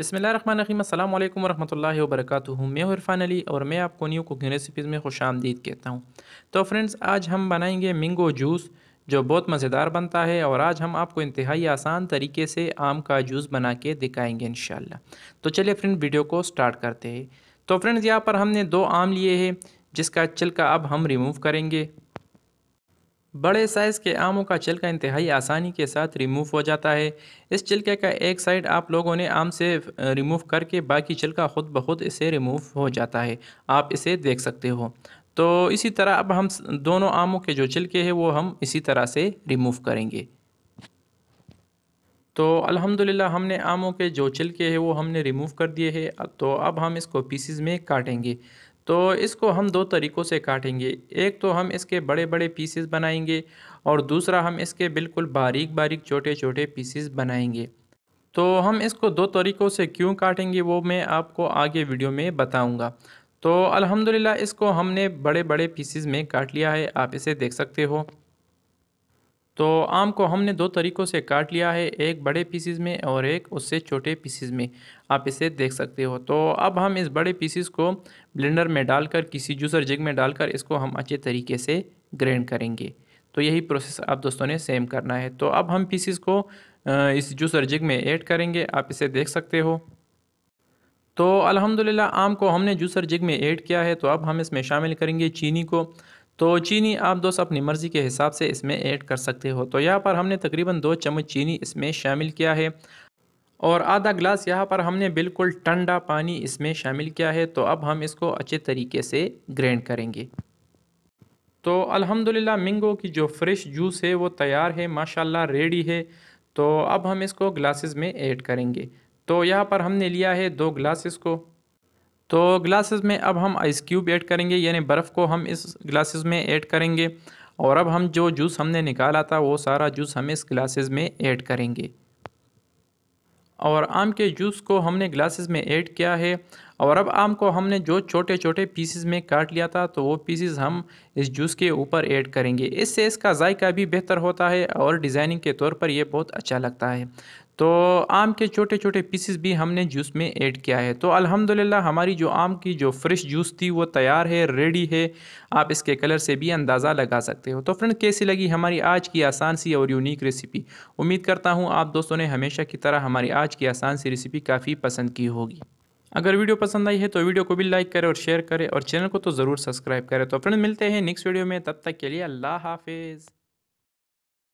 बसमीम अल्लाम वरहमल वरक मैं हूँ इरफान अली और मैं आपको न्यू कुकिंग रेसिपीज़ में खुश आमदीद कहता हूँ तो फ्रेंड्स आज हम बनाएंगे मिंगो जूस जो बहुत मज़ेदार बनता है और आज हम आपको इंतहाई आसान तरीके से आम का जूस बना के दिखाएँगे इन तो चलिए फ्रेंड वीडियो को स्टार्ट करते हैं तो फ्रेंड्स यहाँ पर हमने दो आम लिए हैं जिसका छिलका अब हम रिमूव करेंगे बड़े साइज़ के आमों का छिलका इंतहाई आसानी के साथ रिमूव हो जाता है इस छिलके का एक साइड आप लोगों ने आम से रिमूव करके बाकी छिलका ख़ुद ब खुद इसे रिमूव हो जाता है आप इसे देख सकते हो तो इसी तरह अब हम दोनों आमों के जो छिलके हैं वो हम इसी तरह से रिमूव करेंगे तो अल्हम्दुलिल्लाह हमने आमों के जो छिलके हैं वो हमने रिमूव कर दिए हैं तो अब हम इसको पीसीज में काटेंगे तो इसको हम दो तरीक़ों से काटेंगे एक तो हम इसके बड़े बड़े पीसेस बनाएंगे और दूसरा हम इसके बिल्कुल बारीक बारीक छोटे छोटे पीसेस बनाएंगे तो हम इसको दो तरीक़ों से क्यों काटेंगे वो मैं आपको आगे वीडियो में बताऊंगा तो अल्हम्दुलिल्लाह इसको हमने बड़े बड़े पीसीस में काट लिया है आप इसे देख सकते हो तो आम को हमने दो तरीक़ों से काट लिया है एक बड़े पीसीज में और एक उससे छोटे पीसीज में आप इसे देख सकते हो तो अब हम इस बड़े पीसीज को ब्लेंडर में डालकर किसी जूसर जग में डालकर इसको हम अच्छे तरीके से ग्रैंड करेंगे तो यही प्रोसेस आप दोस्तों ने सेम करना है तो अब हम पीसीस को इस जूसर जग में ऐड करेंगे आप इसे देख सकते हो तो अलहमदिल्ला आम को हमने जूसर जग में ऐड किया है तो अब हम इसमें शामिल करेंगे चीनी को तो चीनी आप दोस्त अपनी मर्ज़ी के हिसाब से इसमें ऐड कर सकते हो तो यहाँ पर हमने तकरीबन दो चम्मच चीनी इसमें शामिल किया है और आधा ग्लास यहाँ पर हमने बिल्कुल ठंडा पानी इसमें शामिल किया है तो अब हम इसको अच्छे तरीके से ग्रैंड करेंगे तो अल्हम्दुलिल्लाह मिंगो की जो फ्रेश जूस है वो तैयार है माशाल्लाह रेडी है तो अब हम इसको ग्लासेस में ऐड करेंगे तो यहाँ पर हमने लिया है दो ग्लासेस को तो ग्लासेस में अब हम आइस क्यूब ऐड करेंगे यानी बर्फ़ को हम इस ग्लासेस में ऐड करेंगे और अब हम जो जूस हमने निकाला था वो सारा जूस हम इस ग्लासेस में ऐड करेंगे और आम के जूस को हमने ग्लासेस में ऐड किया है और अब आम को हमने जो छोटे छोटे पीसीज में काट लिया था तो वो पीसीज हम इस जूस के ऊपर ऐड करेंगे इससे इसका जायका भी बेहतर होता है और डिज़ाइनिंग के तौर पर ये बहुत अच्छा लगता है तो आम के छोटे छोटे पीसेस भी हमने जूस में ऐड किया है तो अल्हम्दुलिल्लाह हमारी जो आम की जो फ्रेश जूस थी वो तैयार है रेडी है आप इसके कलर से भी अंदाज़ा लगा सकते हो तो फ्रेंड कैसी लगी हमारी आज की आसान सी और यूनिक रेसिपी उम्मीद करता हूँ आप दोस्तों ने हमेशा की तरह हमारी आज की आसान सी रेसिपी काफ़ी पसंद की होगी अगर वीडियो पसंद आई है तो वीडियो को भी लाइक करें और शेयर करें और चैनल को तो ज़रूर सब्सक्राइब करें तो फ्रेंड मिलते हैं नेक्स्ट वीडियो में तब तक के लिए अल्लाह हाफिज़